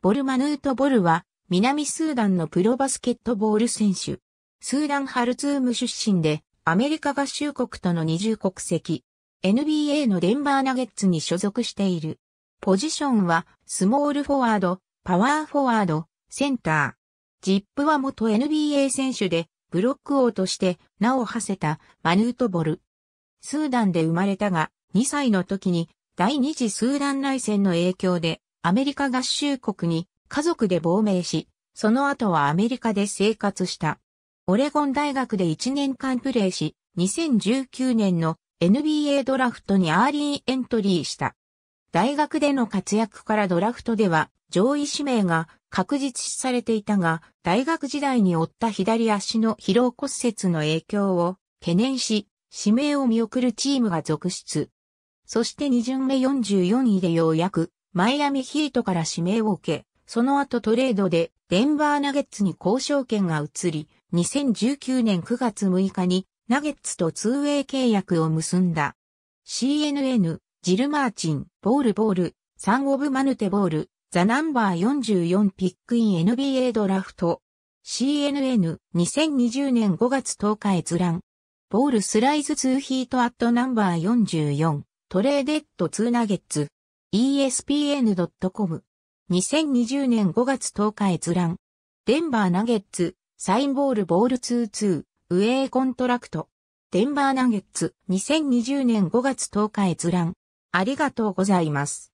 ボルマヌート・ボルは、南スーダンのプロバスケットボール選手。スーダンハルツーム出身で、アメリカ合衆国との二重国籍。NBA のデンバーナゲッツに所属している。ポジションは、スモールフォワード、パワーフォワード、センター。ジップは元 NBA 選手で、ブロック王として名を馳せたマヌート・ボル。スーダンで生まれたが、2歳の時に第二次スーダン内戦の影響でアメリカ合衆国に家族で亡命し、その後はアメリカで生活した。オレゴン大学で1年間プレーし、2019年の NBA ドラフトにアーリーエントリーした。大学での活躍からドラフトでは上位指名が確実視されていたが、大学時代に負った左足の疲労骨折の影響を懸念し、指名を見送るチームが続出。そして2巡目44位でようやくマイアミヒートから指名を受け、その後トレードでデンバーナゲッツに交渉権が移り、2019年9月6日にナゲッツとツーウェイ契約を結んだ。CNN、ジル・マーチン、ボール・ボール、サン・オブ・マヌテ・ボール、ザ・ナンバー44ピックイン NBA ドラフト。CNN、2020年5月10日閲覧。ボールスライズツー・ヒートアットナンバー44、トレーデッドー・ナゲッツ。ESPN.com。2020年5月10日閲覧。デンバーナゲッツ、サインボールボール2-2、ウェイコントラクト。デンバーナゲッツ、2020年5月10日閲覧。ありがとうございます。